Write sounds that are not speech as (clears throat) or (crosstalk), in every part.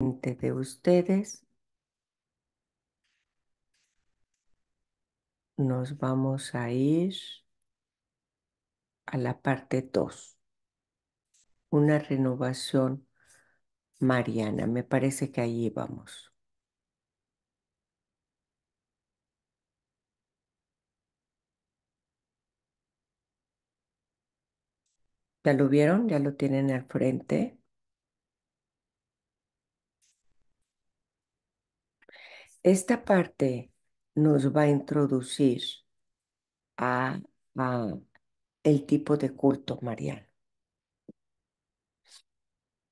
de ustedes. Nos vamos a ir a la parte 2. Una renovación mariana. Me parece que ahí vamos. ¿Ya lo vieron? ¿Ya lo tienen al frente? esta parte nos va a introducir a, el tipo de culto mariano.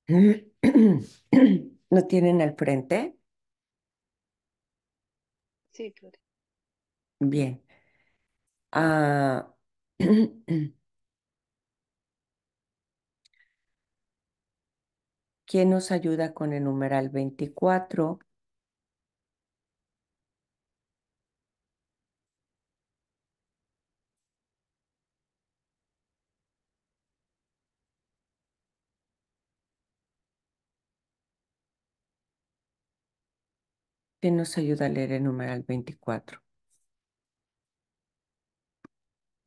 ¿No (clears throat) tienen al frente? Sí, Bien. Ah, (clears throat) ¿Quién nos ayuda con el numeral 24? nos ayuda a leer el numeral 24?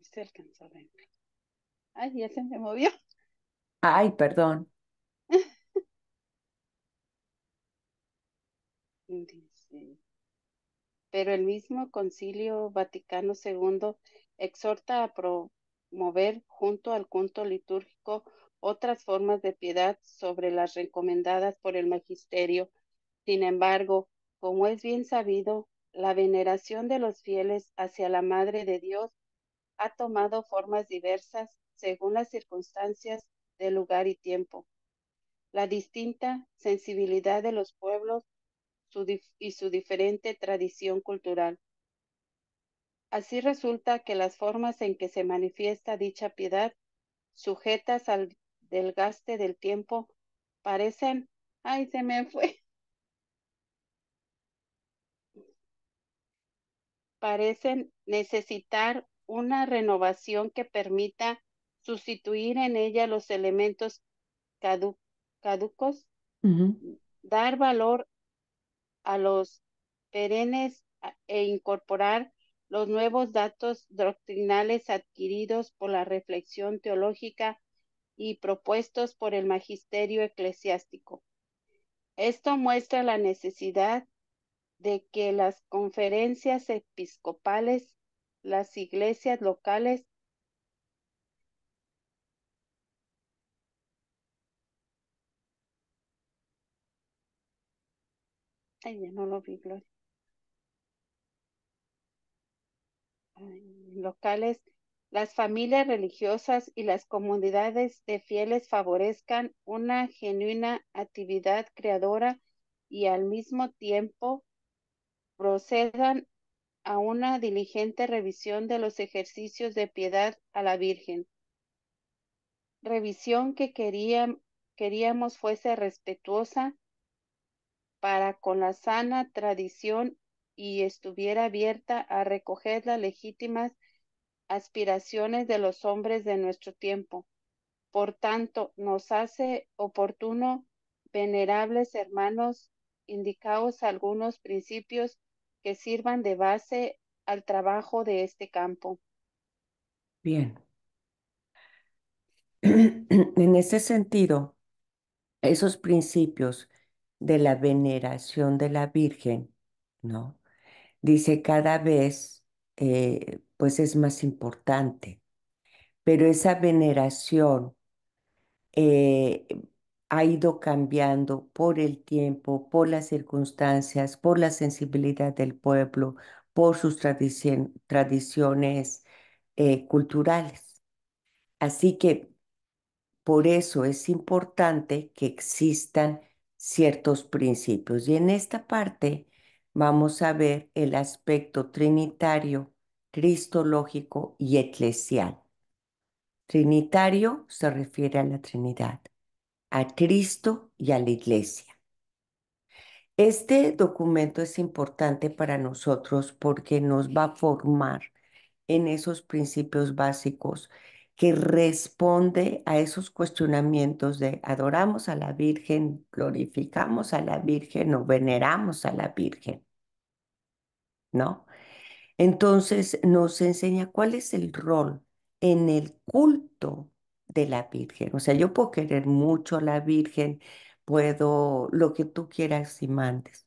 Se alcanzó a Ay, ya se me movió. Ay, perdón. (laughs) pero el mismo Concilio Vaticano II exhorta a promover junto al culto litúrgico otras formas de piedad sobre las recomendadas por el magisterio. Sin embargo, como es bien sabido, la veneración de los fieles hacia la Madre de Dios ha tomado formas diversas según las circunstancias de lugar y tiempo. La distinta sensibilidad de los pueblos y su diferente tradición cultural. Así resulta que las formas en que se manifiesta dicha piedad, sujetas al delgaste del tiempo, parecen, ay, se me fue, parecen necesitar una renovación que permita sustituir en ella los elementos caducos, dar valor a los perennes e incorporar los nuevos datos doctrinales adquiridos por la reflexión teológica y propuestos por el magisterio eclesiástico. Esto muestra la necesidad de que las conferencias episcopales, las iglesias locales no lo vi, locales, las familias religiosas y las comunidades de fieles favorezcan una genuina actividad creadora y al mismo tiempo procedan a una diligente revisión de los ejercicios de piedad a la Virgen. Revisión que queríamos fuese respetuosa para con la sana tradición y estuviera abierta a recoger las legítimas aspiraciones de los hombres de nuestro tiempo. Por tanto, nos hace oportuno, venerables hermanos, indicaos algunos principios que sirvan de base al trabajo de este campo. Bien. (clears throat) En ese sentido, esos principios de la veneración de la Virgen, ¿no? Dice cada vez, eh, pues es más importante, pero esa veneración eh, ha ido cambiando por el tiempo, por las circunstancias, por la sensibilidad del pueblo, por sus tradiciones eh, culturales. Así que por eso es importante que existan ciertos principios. Y en esta parte vamos a ver el aspecto trinitario, cristológico y eclesial. Trinitario se refiere a la Trinidad a Cristo y a la Iglesia. Este documento es importante para nosotros porque nos va a formar en esos principios básicos que responde a esos cuestionamientos de adoramos a la Virgen, glorificamos a la Virgen o veneramos a la Virgen. ¿No? Entonces nos enseña cuál es el rol en el culto de la Virgen. O sea, yo puedo querer mucho a la Virgen, puedo lo que tú quieras y mandes,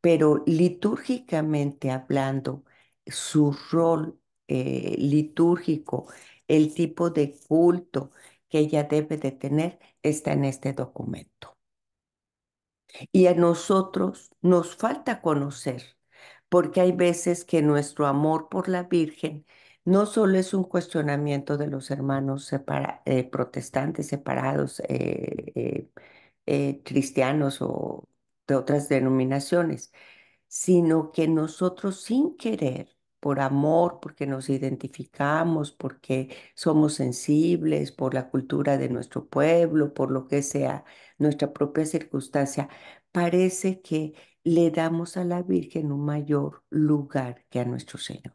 pero litúrgicamente hablando, su rol eh, litúrgico, el tipo de culto que ella debe de tener, está en este documento. Y a nosotros nos falta conocer, porque hay veces que nuestro amor por la Virgen no solo es un cuestionamiento de los hermanos eh, protestantes separados, eh, eh, cristianos o de otras denominaciones, sino que nosotros sin querer, por amor, porque nos identificamos, porque somos sensibles, por la cultura de nuestro pueblo, por lo que sea, nuestra propia circunstancia, parece que le damos a la Virgen un mayor lugar que a nuestro Señor.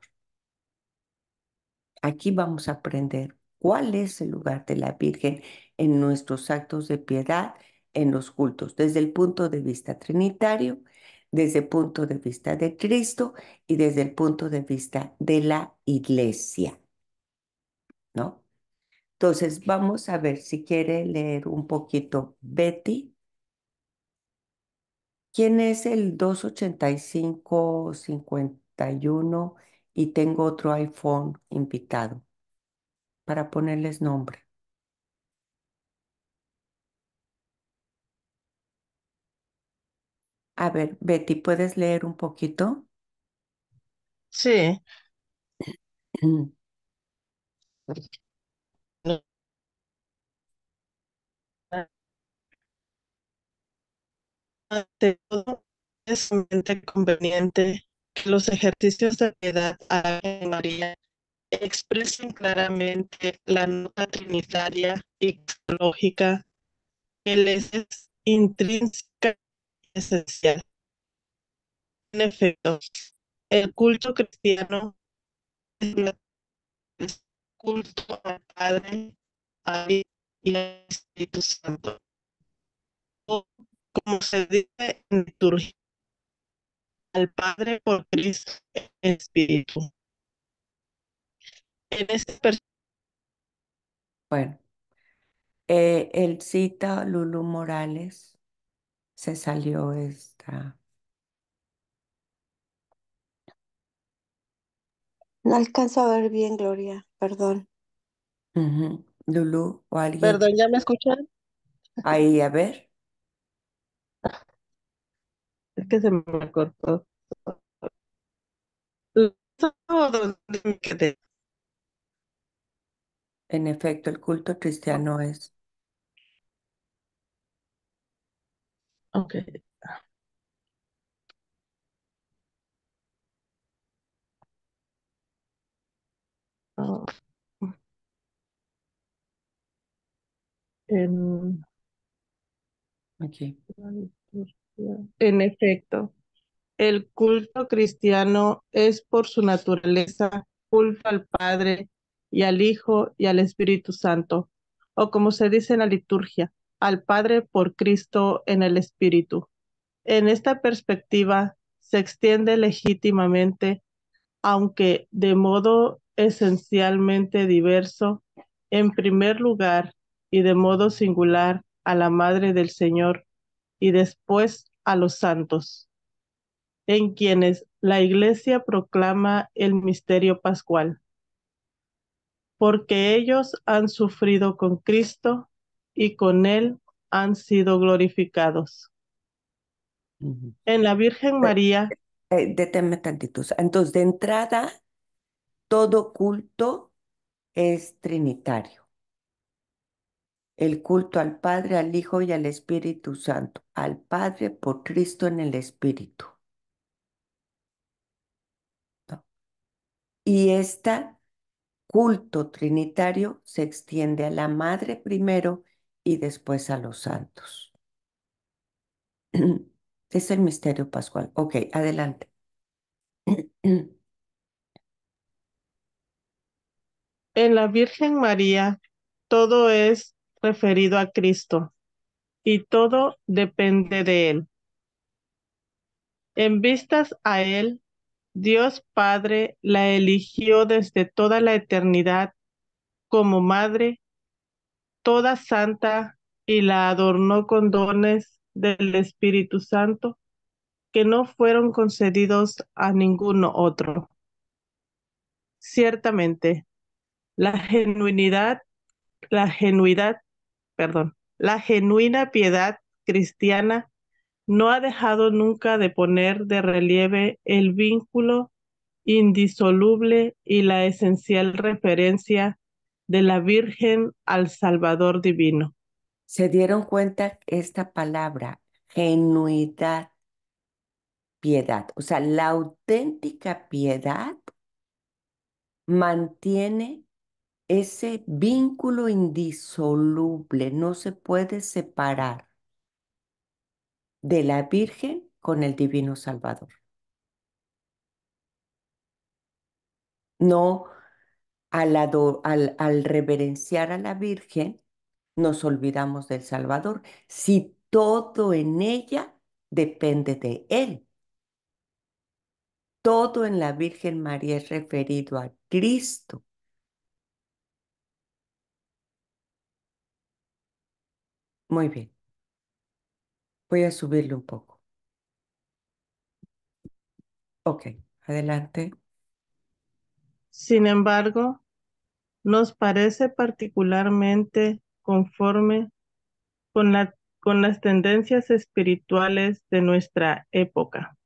Aquí vamos a aprender cuál es el lugar de la Virgen en nuestros actos de piedad, en los cultos, desde el punto de vista trinitario, desde el punto de vista de Cristo y desde el punto de vista de la iglesia. ¿No? Entonces, vamos a ver si quiere leer un poquito Betty. ¿Quién es el 285-51? y tengo otro iPhone invitado para ponerles nombre. A ver, Betty, ¿puedes leer un poquito? Sí. (clears throat) es conveniente los ejercicios de piedad a María expresan claramente la nota trinitaria y lógica que les es intrínseca y esencial. En efecto, el culto cristiano es culto al Padre, al Hijo y al Espíritu Santo. O, como se dice en liturgia, al Padre por Cristo Espíritu. En ese bueno, eh, el cita Lulu Morales, se salió esta. No alcanzo a ver bien, Gloria, perdón. Lulu o alguien. Perdón, ¿ya me escuchan? Ahí, a ver es que se me cortó. En efecto, el culto cristiano es. Ok. Oh. En... Aquí. Okay. En efecto, el culto cristiano es por su naturaleza culto al Padre y al Hijo y al Espíritu Santo, o como se dice en la liturgia, al Padre por Cristo en el Espíritu. En esta perspectiva se extiende legítimamente, aunque de modo esencialmente diverso, en primer lugar y de modo singular a la Madre del Señor y después a los santos, en quienes la Iglesia proclama el misterio pascual, porque ellos han sufrido con Cristo y con Él han sido glorificados. En la Virgen María. Eh, Entonces, de entrada, todo culto es trinitario el culto al Padre, al Hijo y al Espíritu Santo, al Padre por Cristo en el Espíritu. Y este culto trinitario se extiende a la Madre primero y después a los santos. (clears throat) Es el misterio pascual. Ok, adelante. En la Virgen María, todo es referido a Cristo y todo depende de Él. En vistas a Él, Dios Padre la eligió desde toda la eternidad como madre, toda santa, y la adornó con dones del Espíritu Santo que no fueron concedidos a ninguno otro. Ciertamente, la genuinidad, la genuidad perdón, la genuina piedad cristiana no ha dejado nunca de poner de relieve el vínculo indisoluble y la esencial referencia de la Virgen al Salvador Divino. Se dieron cuenta esta palabra, genuidad, piedad, o sea, la auténtica piedad mantiene ese vínculo indisoluble no se puede separar de la Virgen con el Divino Salvador. No, al, al, al reverenciar a la Virgen, nos olvidamos del Salvador, si todo en ella depende de Él. Todo en la Virgen María es referido a Cristo. Muy bien. Voy a subirle un poco. Ok, adelante. Sin embargo, nos parece particularmente conforme con, la, con las tendencias espirituales de nuestra época,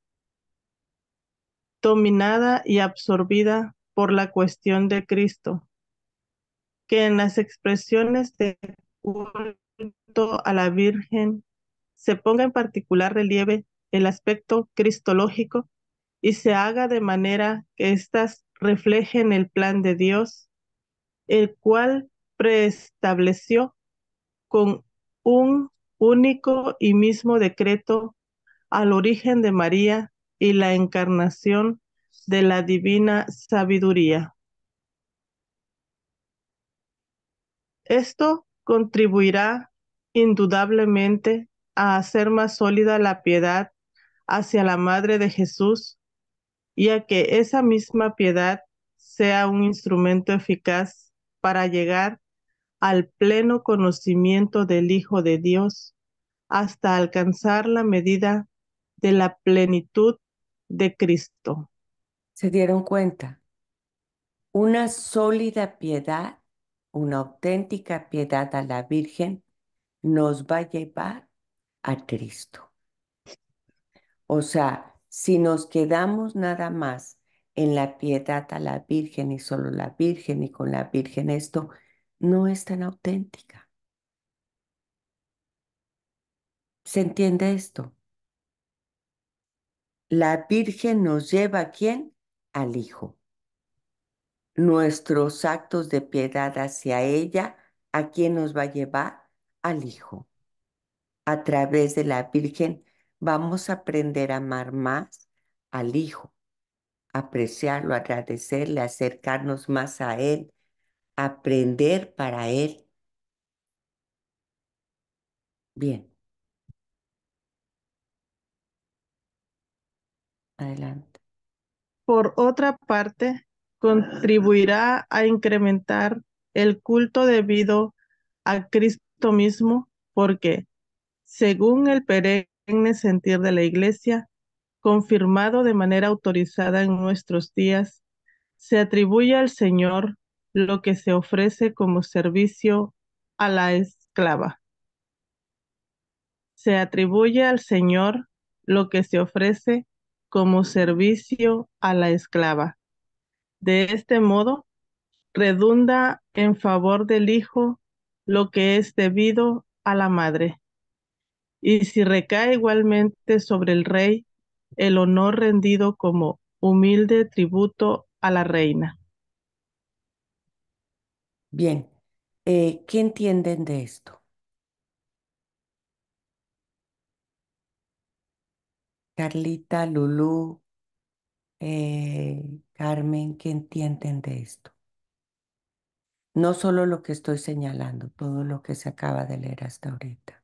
dominada y absorbida por la cuestión de Cristo, que en las expresiones de a la Virgen se ponga en particular relieve el aspecto cristológico y se haga de manera que éstas reflejen el plan de Dios, el cual preestableció con un único y mismo decreto al origen de María y la encarnación de la divina sabiduría. Esto contribuirá indudablemente a hacer más sólida la piedad hacia la Madre de Jesús y a que esa misma piedad sea un instrumento eficaz para llegar al pleno conocimiento del Hijo de Dios hasta alcanzar la medida de la plenitud de Cristo. ¿Se dieron cuenta? Una sólida piedad una auténtica piedad a la Virgen nos va a llevar a Cristo. O sea, si nos quedamos nada más en la piedad a la Virgen y solo la Virgen y con la Virgen esto, no es tan auténtica. ¿Se entiende esto? La Virgen nos lleva a quién? Al Hijo nuestros actos de piedad hacia ella, a quien nos va a llevar al Hijo. A través de la Virgen vamos a aprender a amar más al Hijo, apreciarlo, agradecerle, acercarnos más a Él, aprender para Él. Bien. Adelante. Por otra parte, contribuirá a incrementar el culto debido a Cristo mismo, porque, según el perenne sentir de la Iglesia, confirmado de manera autorizada en nuestros días, se atribuye al Señor lo que se ofrece como servicio a la esclava. Se atribuye al Señor lo que se ofrece como servicio a la esclava. De este modo, redunda en favor del hijo lo que es debido a la madre. Y si recae igualmente sobre el rey el honor rendido como humilde tributo a la reina. Bien, eh, ¿qué entienden de esto? Carlita, Lulú, eh, Carmen, que entienden de esto. No solo lo que estoy señalando, todo lo que se acaba de leer hasta ahorita.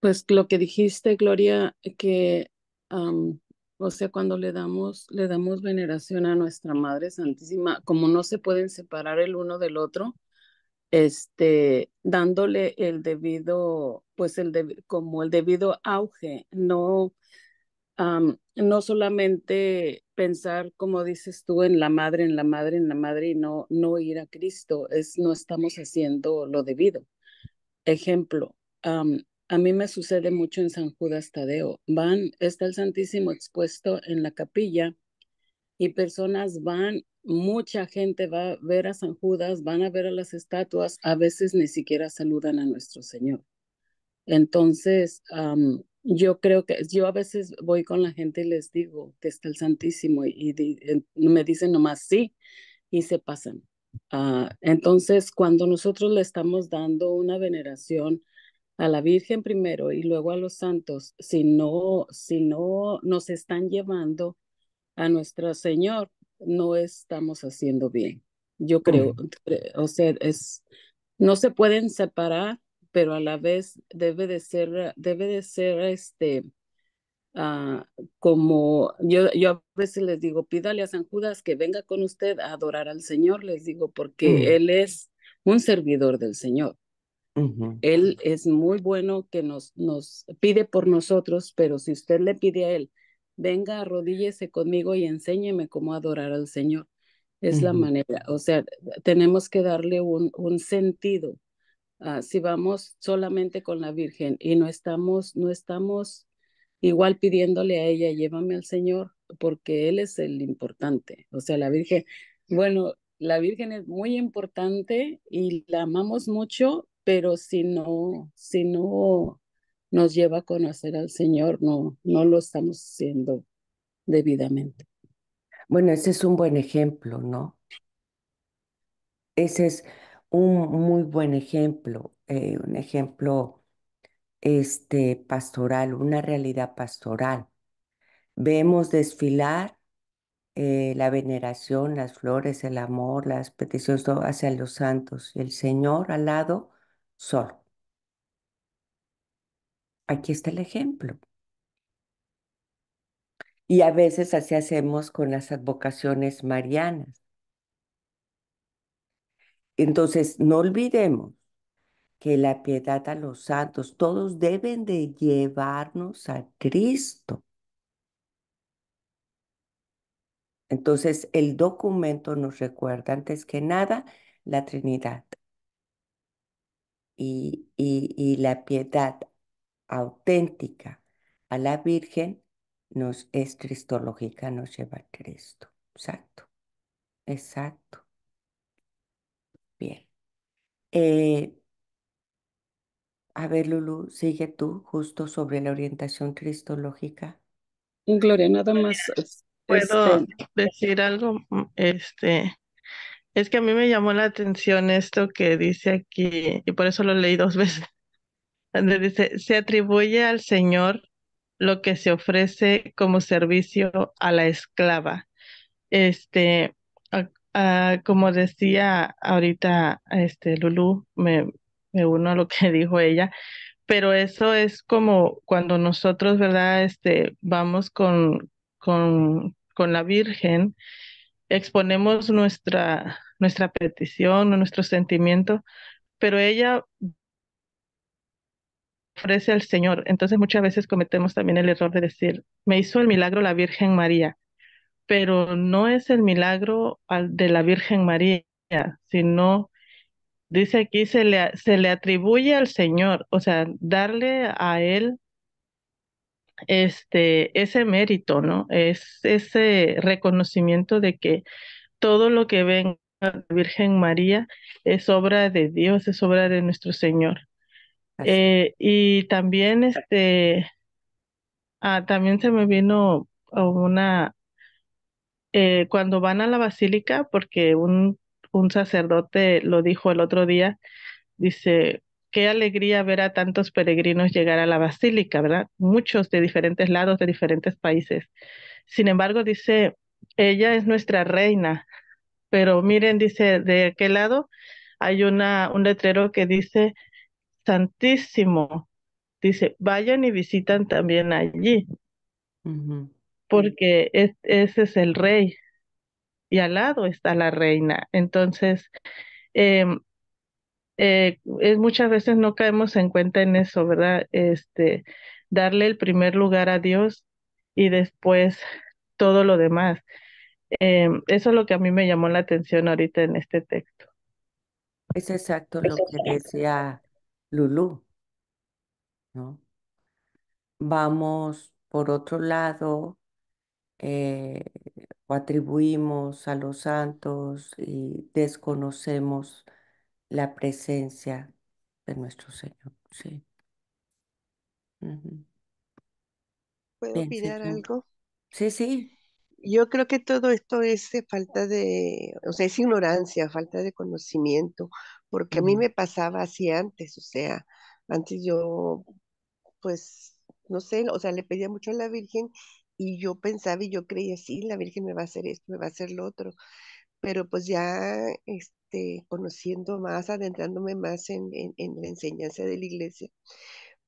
Pues lo que dijiste, Gloria, que o sea, cuando le damos, le damos veneración a nuestra Madre Santísima, como no se pueden separar el uno del otro, este, dándole el debido, pues el como el debido auge, no, no solamente pensar, como dices tú, en la madre, en la madre, en la madre y no, no ir a Cristo, es no estamos haciendo lo debido. Ejemplo, a mí me sucede mucho en San Judas Tadeo. Van, está el Santísimo expuesto en la capilla y personas van, mucha gente va a ver a San Judas, van a ver a las estatuas, a veces ni siquiera saludan a nuestro Señor. Entonces, yo creo que yo a veces voy con la gente y les digo que está el Santísimo y, me dicen nomás sí y se pasan. Ah, entonces, cuando nosotros le estamos dando una veneración, a la Virgen primero y luego a los santos, si no, si no nos están llevando a nuestro Señor, no estamos haciendo bien. Yo creo, o sea, es, no se pueden separar, pero a la vez debe de ser, debe de ser este, ah, como yo, yo a veces les digo, pídale a San Judas que venga con usted a adorar al Señor, les digo, porque mm. Él es un servidor del Señor. Él es muy bueno que nos, nos pide por nosotros, pero si usted le pide a Él venga, arrodíllese conmigo y enséñeme cómo adorar al Señor. Es la manera, o sea, tenemos que darle un, un sentido. Ah, si vamos solamente con la Virgen y no estamos, no estamos igual pidiéndole a ella, llévame al Señor, porque Él es el importante. O sea, la Virgen, bueno, la Virgen es muy importante y la amamos mucho, pero si no, si no nos lleva a conocer al Señor, no, no lo estamos haciendo debidamente. Bueno, ese es un buen ejemplo, ¿no? Ese es un muy buen ejemplo, eh, un ejemplo este, pastoral, una realidad pastoral. Vemos desfilar eh, la veneración, las flores, el amor, las peticiones hacia los santos el Señor al lado sol. Aquí está el ejemplo. Y a veces así hacemos con las advocaciones marianas. Entonces, no olvidemos que la piedad a los santos, todos deben de llevarnos a Cristo. Entonces, el documento nos recuerda antes que nada la Trinidad. Y, y, la piedad auténtica a la Virgen nos es cristológica, nos lleva a Cristo. Exacto. Exacto. Bien. Eh, a ver, Lulu, sigue tú justo sobre la orientación cristológica. Gloria, nada más. ¿Puedo este, decir algo? Mm, este, es que a mí me llamó la atención esto que dice aquí, y por eso lo leí dos (laughs) veces, Dice, se atribuye al Señor lo que se ofrece como servicio a la esclava. Este, como decía ahorita este, Lulu, me, uno a lo que (laughs) dijo ella, pero eso es como cuando nosotros, ¿verdad? Este, vamos con, con, con la Virgen, exponemos nuestra, nuestra petición o nuestro sentimiento, pero ella ofrece al Señor. Entonces muchas veces cometemos también el error de decir, me hizo el milagro la Virgen María, pero no es el milagro de la Virgen María, sino, dice aquí, se le, se le atribuye al Señor, o sea, darle a Él este, ese mérito, ¿no? Es ese reconocimiento de que todo lo que venga la Virgen María es obra de Dios, es obra de nuestro Señor. Eh, y también este ah, también se me vino una eh, cuando van a la basílica, porque un, un sacerdote lo dijo el otro día, dice, qué alegría ver a tantos peregrinos llegar a la basílica, ¿verdad? Muchos de diferentes lados, de diferentes países. Sin embargo, dice, ella es nuestra reina, pero miren, dice, de aquel lado hay una, un letrero que dice, santísimo. Dice, vayan y visitan también allí, porque ese es el rey y al lado está la reina. Entonces, em, eh, muchas veces no caemos en cuenta en eso, ¿verdad? Este, darle el primer lugar a Dios y después todo lo demás. Em, eso es lo que a mí me llamó la atención ahorita en este texto. Es exacto lo que decía Lulú, ¿no? Vamos, por otro lado, eh, atribuimos a los santos y desconocemos la presencia de nuestro Señor. Sí. ¿Puedo Bien, algo? Sí, sí. Yo creo que todo esto es falta de, o sea, es ignorancia, falta de conocimiento, porque a mí me pasaba así antes, o sea, antes yo, pues, no sé, o sea, le pedía mucho a la Virgen y yo pensaba y yo creía, sí, la Virgen me va a hacer esto, me va a hacer lo otro, pero pues ya, este, conociendo más, adentrándome más en, en la enseñanza de la iglesia,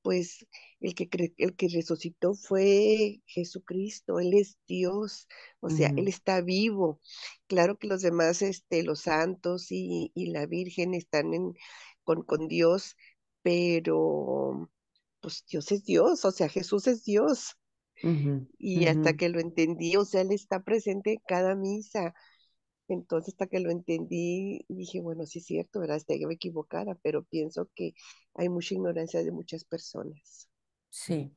pues el que, el que resucitó fue Jesucristo, Él es Dios, o sea, Él está vivo. Claro que los demás, este, los santos y, y la Virgen están en, con, con Dios, pero pues Dios es Dios, o sea, Jesús es Dios. y hasta que lo entendí, o sea, Él está presente en cada misa, entonces, hasta que lo entendí, dije, bueno, sí es cierto, ¿verdad? Hasta que me equivocara, pero pienso que hay mucha ignorancia de muchas personas. Sí,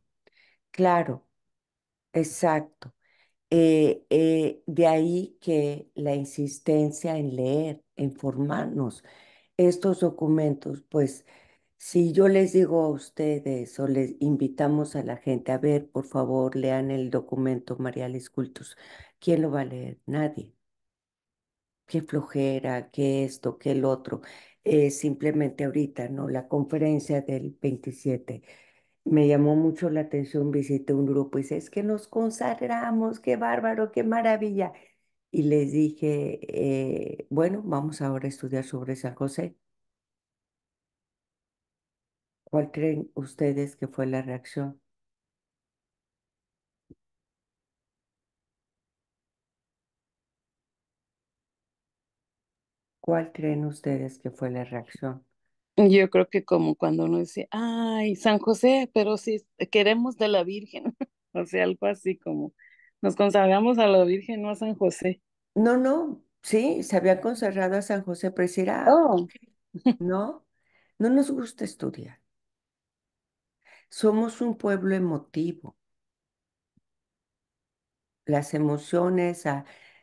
claro, exacto. Eh, eh, de ahí que la insistencia en leer, en formarnos estos documentos, pues si yo les digo a ustedes o les invitamos a la gente, a ver, por favor, lean el documento Mariales Cultos, ¿quién lo va a leer? Nadie qué flojera, qué esto, qué el otro. Eh, simplemente ahorita, ¿no? La conferencia del 27. Me llamó mucho la atención, visité un grupo y dice, es que nos consagramos, qué bárbaro, qué maravilla. Y les dije, eh, bueno, vamos ahora a estudiar sobre San José. ¿Cuál creen ustedes que fue la reacción? ¿Cuál creen ustedes que fue la reacción? Yo creo que como cuando uno dice, ay, San José, pero si queremos de la Virgen, (laughs) o sea, algo así como, nos consagramos a la Virgen, no a San José. No, no, sí, se había consagrado a San José, pero decir, ah, oh. no, no nos gusta estudiar. Somos un pueblo emotivo. Las emociones,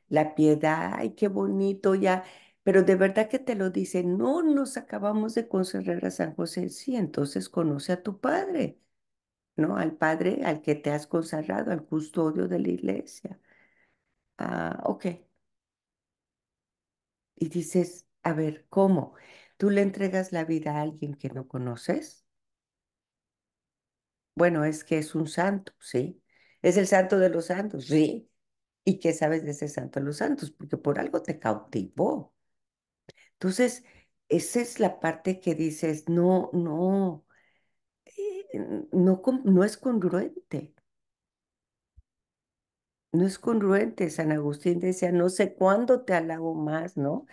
la piedad, ay, qué bonito, ya pero de verdad que te lo dice, no nos acabamos de consagrar a San José, sí, entonces conoce a tu padre, ¿no? Al padre al que te has consagrado, al custodio de la iglesia. Ah, ok. Y dices, a ver, ¿cómo? ¿Tú le entregas la vida a alguien que no conoces? Bueno, es que es un santo, ¿sí? Es el santo de los santos, sí. ¿Y qué sabes de ese santo de los santos? Porque por algo te cautivó. Entonces, esa es la parte que dices, no, no, eh, no, no es congruente. No es congruente. San Agustín decía, no sé cuándo te alabo más, ¿no?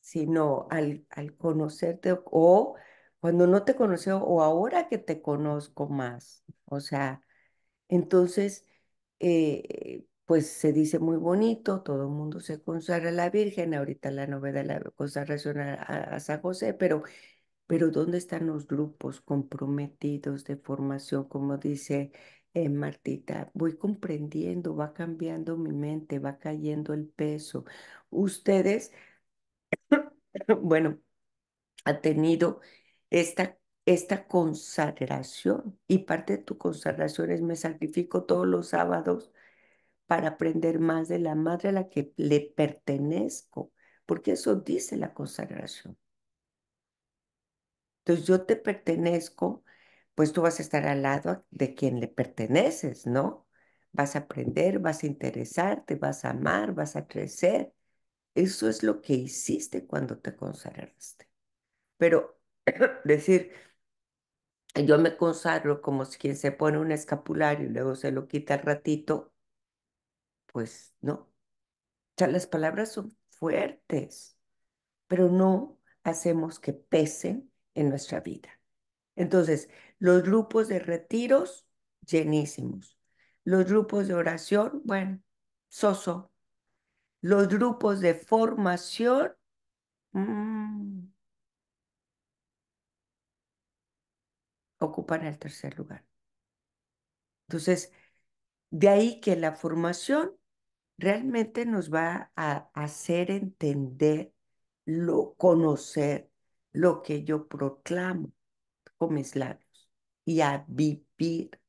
Sino al, al conocerte o cuando no te conoció o ahora que te conozco más. O sea, entonces, eh, pues se dice muy bonito, todo el mundo se consagra a la Virgen, ahorita la novedad la consagración a, San José, pero, pero ¿dónde están los grupos comprometidos de formación? Como dice eh, Martita, voy comprendiendo, va cambiando mi mente, va cayendo el peso. Ustedes, (coughs) bueno, ha tenido esta esta consagración y parte de tu consagración es me sacrifico todos los sábados para aprender más de la madre a la que le pertenezco, porque eso dice la consagración. Entonces yo te pertenezco, pues tú vas a estar al lado de quien le perteneces, ¿no? Vas a aprender, vas a interesarte, vas a amar, vas a crecer. Eso es lo que hiciste cuando te consagraste. Pero (clears throat) decir, yo me consagro como si quien se pone un escapulario y luego se lo quita al ratito, pues no. O las palabras son fuertes, pero no hacemos que pesen en nuestra vida. Entonces, los grupos de retiros, llenísimos. Los grupos de oración, bueno, soso. Los grupos de formación, mmm, ocupan el tercer lugar. Entonces, de ahí que la formación realmente nos va a hacer entender, lo, conocer lo que yo proclamo con mis labios y a vivir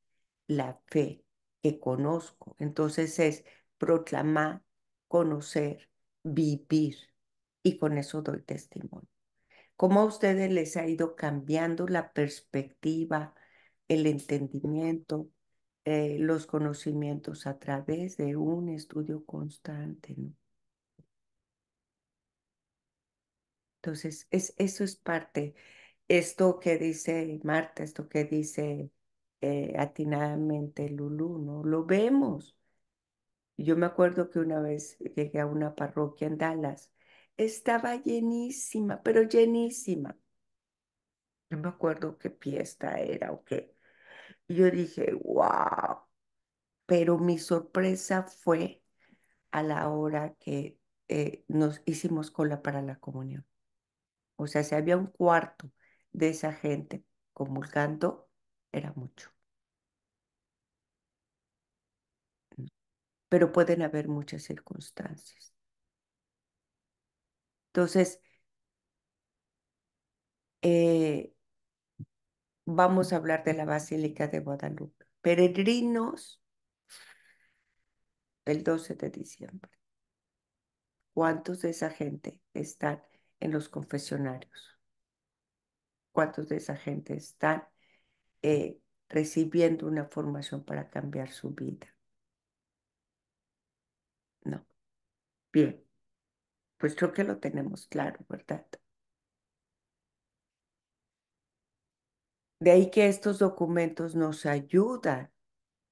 la fe que conozco. Entonces es proclamar, conocer, vivir y con eso doy testimonio. ¿Cómo a ustedes les ha ido cambiando la perspectiva, el entendimiento, eh, los conocimientos a través de un estudio constante. ¿no? Entonces, es, eso es parte. Esto que dice Marta, esto que dice eh, atinadamente Lulú, ¿no? Lo vemos. Yo me acuerdo que una vez llegué a una parroquia en Dallas. Estaba llenísima, pero llenísima. No me acuerdo qué fiesta era o qué yo dije, wow. Pero mi sorpresa fue a la hora que eh, nos hicimos cola para la comunión. O sea, si había un cuarto de esa gente comulgando, era mucho. Pero pueden haber muchas circunstancias. Entonces, eh, vamos a hablar de la Basílica de Guadalupe. Peregrinos, el 12 de diciembre. ¿Cuántos de esa gente están en los confesionarios? ¿Cuántos de esa gente están eh, recibiendo una formación para cambiar su vida? No. Bien, pues creo que lo tenemos claro, ¿verdad? De ahí que estos documentos nos ayudan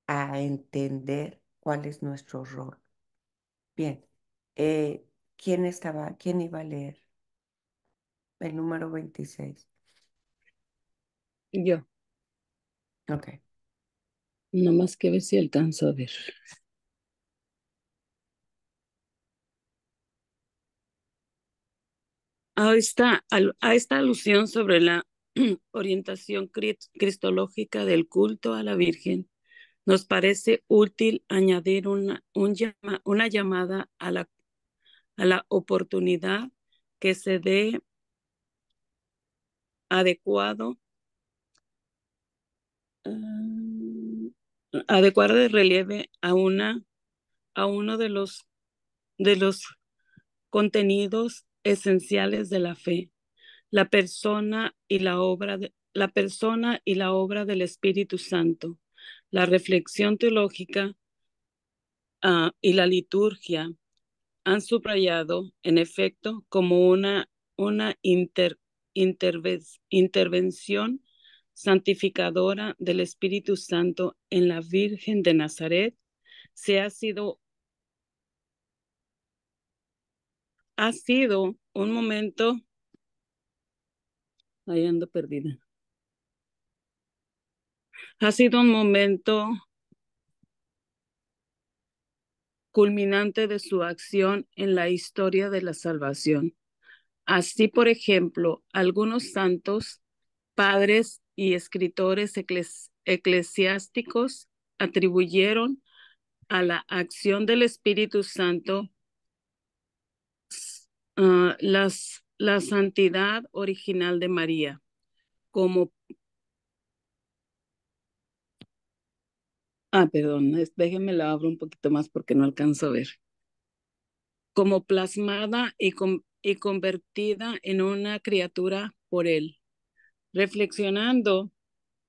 a entender cuál es nuestro rol. Bien, eh, ¿quién estaba, quién iba a leer? El número 26. Yo. Ok. Nomás que ver si alcanzo a ver. está, a esta alusión sobre la (clears throat) orientación cristológica del culto a la Virgen, nos parece útil añadir una, un una llamada a la, a la oportunidad que se dé ah, adecuado de relieve a una a uno de los de los contenidos esenciales de la fe la persona y la obra de, la persona y la obra del Espíritu Santo, la reflexión teológica ah, y la liturgia han subrayado, en efecto, como una, una inter, intervención santificadora del Espíritu Santo en la Virgen de Nazaret, se ha sido, ha sido un momento Ahí ando perdida. Ha sido un momento culminante de su acción en la historia de la salvación. Así, por ejemplo, algunos santos, padres y escritores eclesiásticos atribuyeron a la acción del Espíritu Santo ah, las la santidad original de María como... Ah, perdón, déjenme la abro un poquito más porque no alcanzo a ver. Como plasmada y, convertida en una criatura por él. Reflexionando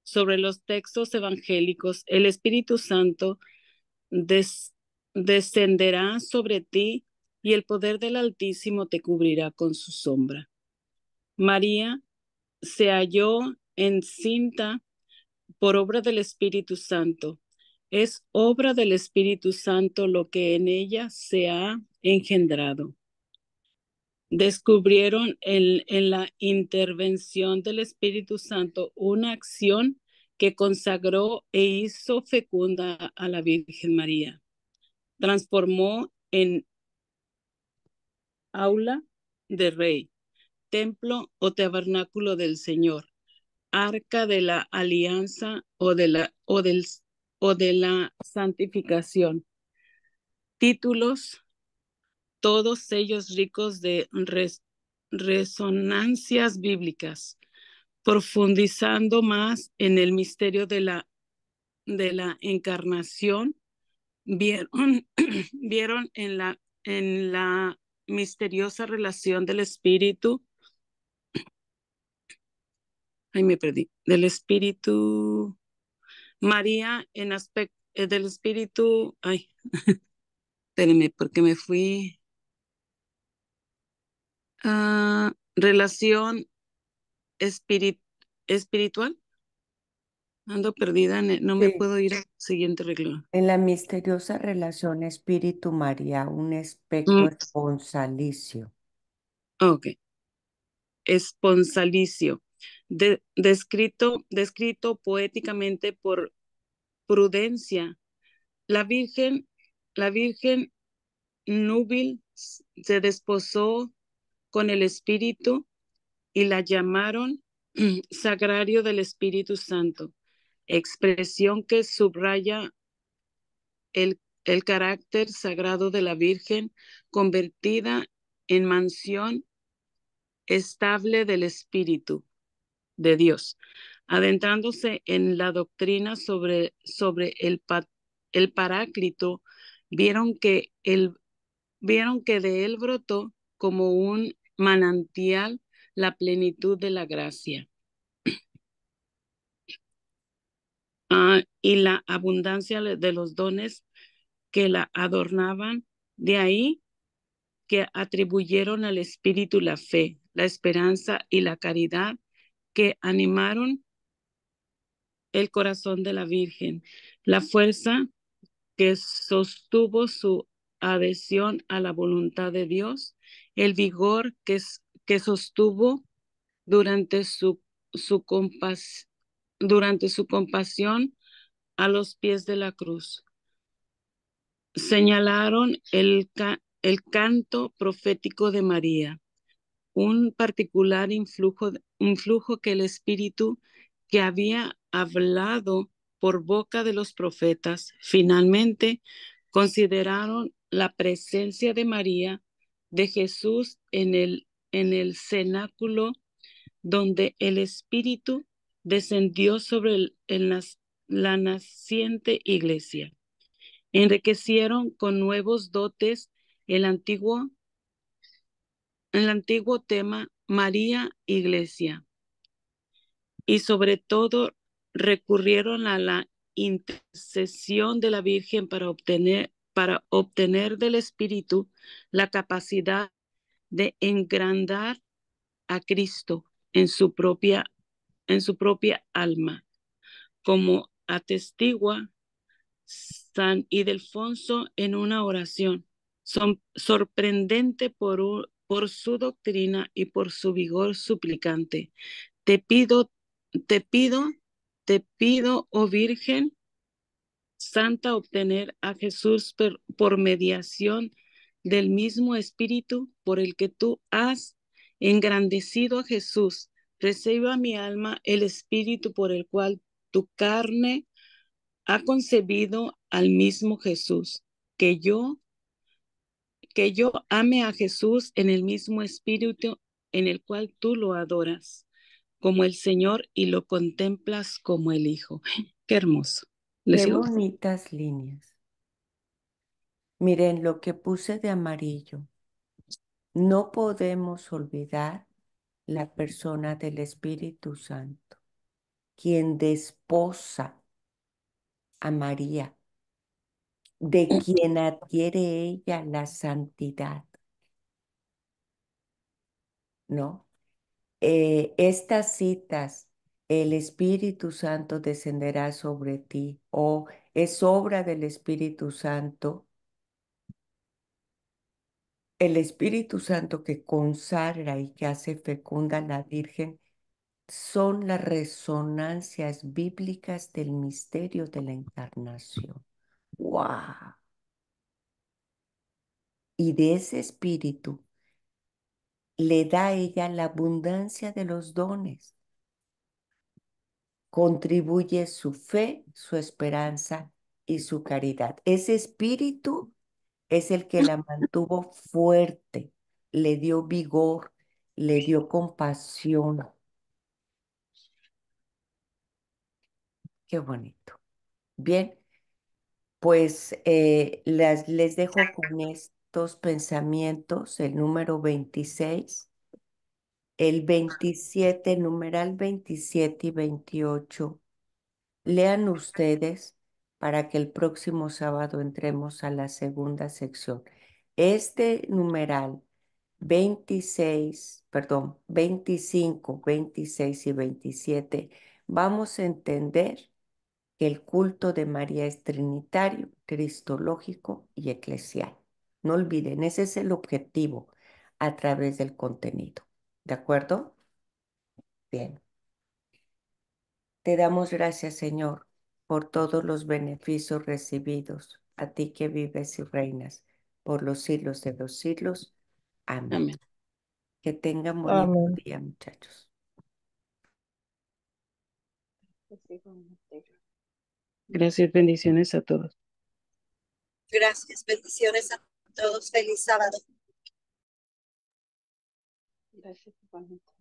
sobre los textos evangélicos, el Espíritu Santo descenderá sobre ti y el poder del Altísimo te cubrirá con su sombra. María se halló encinta por obra del Espíritu Santo. Es obra del Espíritu Santo lo que en ella se ha engendrado. Descubrieron en, en la intervención del Espíritu Santo una acción que consagró e hizo fecunda a la Virgen María. Transformó en aula de rey, templo o tabernáculo del Señor, arca de la alianza o de la, o del, o de la santificación. Títulos, todos ellos ricos de resonancias bíblicas, profundizando más en el misterio de la, de la encarnación, vieron, (clears throat) vieron en, la, en la misteriosa relación del espíritu. Ay, me perdí. Del espíritu. María en aspecto eh, del espíritu. Ay, (laughs) espérenme, porque me fui. Ah, relación espirit espiritual. Ando perdida, no me puedo ir al siguiente regla. En la misteriosa relación espíritu María, un espectro mm. esponsalicio. Ok. Esponsalicio. descrito, descrito poéticamente por prudencia. La Virgen, la Virgen Núbil se desposó con el Espíritu y la llamaron (clears throat) Sagrario del Espíritu Santo expresión que subraya el, carácter sagrado de la Virgen convertida en mansión estable del Espíritu de Dios, adentrándose en la doctrina sobre, sobre el, el paráclito, vieron que, el, vieron que de él brotó como un manantial la plenitud de la gracia. Ah, y la abundancia de los dones que la adornaban, de ahí que atribuyeron al Espíritu la fe, la esperanza y la caridad que animaron el corazón de la Virgen, la fuerza que sostuvo su adhesión a la voluntad de Dios, el vigor que, que sostuvo durante su, su compas, durante su compasión a los pies de la cruz. Señalaron el, canto profético de María, un particular influjo, influjo que el Espíritu que había hablado por boca de los profetas, finalmente consideraron la presencia de María, de Jesús en el, en el cenáculo donde el Espíritu descendió sobre el, la naciente iglesia. Enriquecieron con nuevos dotes el antiguo, el antiguo tema María Iglesia. Y sobre todo recurrieron a la intercesión de la Virgen para obtener, para obtener del Espíritu la capacidad de engrandar a Cristo en su propia en su propia alma, como atestigua San Ildefonso en una oración son, sorprendente por, su doctrina y por su vigor suplicante. Te pido, te pido, te pido, oh Virgen Santa, obtener a Jesús por mediación del mismo Espíritu por el que tú has engrandecido a Jesús Reciba mi alma el espíritu por el cual tu carne ha concebido al mismo Jesús, que yo que yo ame a Jesús en el mismo espíritu en el cual tú lo adoras como el Señor y lo contemplas como el Hijo. Qué hermoso. Qué bonitas líneas. Miren lo que puse de amarillo. No podemos olvidar la persona del Espíritu Santo, quien desposa a María, de mm. quien adquiere ella la santidad. ¿No? Eh, estas citas, el Espíritu Santo descenderá sobre ti, o es obra del Espíritu Santo, el Espíritu Santo que consagra y que hace fecunda a la Virgen son las resonancias bíblicas del misterio de la encarnación. ¡Wow! Y de ese espíritu le da a ella la abundancia de los dones. Contribuye su fe, su esperanza y su caridad. Ese espíritu es el que la mantuvo fuerte, le dio vigor, le dio compasión. Qué bonito. Bien, pues eh, las, les dejo con estos pensamientos, el número 26, el 27, numeral 27 y 28. Lean ustedes para que el próximo sábado entremos a la segunda sección. Este numeral 26, perdón, 25, 26 y 27, vamos a entender que el culto de María es trinitario, cristológico y eclesial. No olviden, ese es el objetivo a través del contenido. ¿De acuerdo? Bien. Te damos gracias, Señor, por todos los beneficios recibidos, a ti que vives y reinas por los siglos de los siglos. Amén. Que tengan buen día, muchachos. Gracias, bendiciones a todos. Gracias, bendiciones a todos. Feliz sábado. Gracias,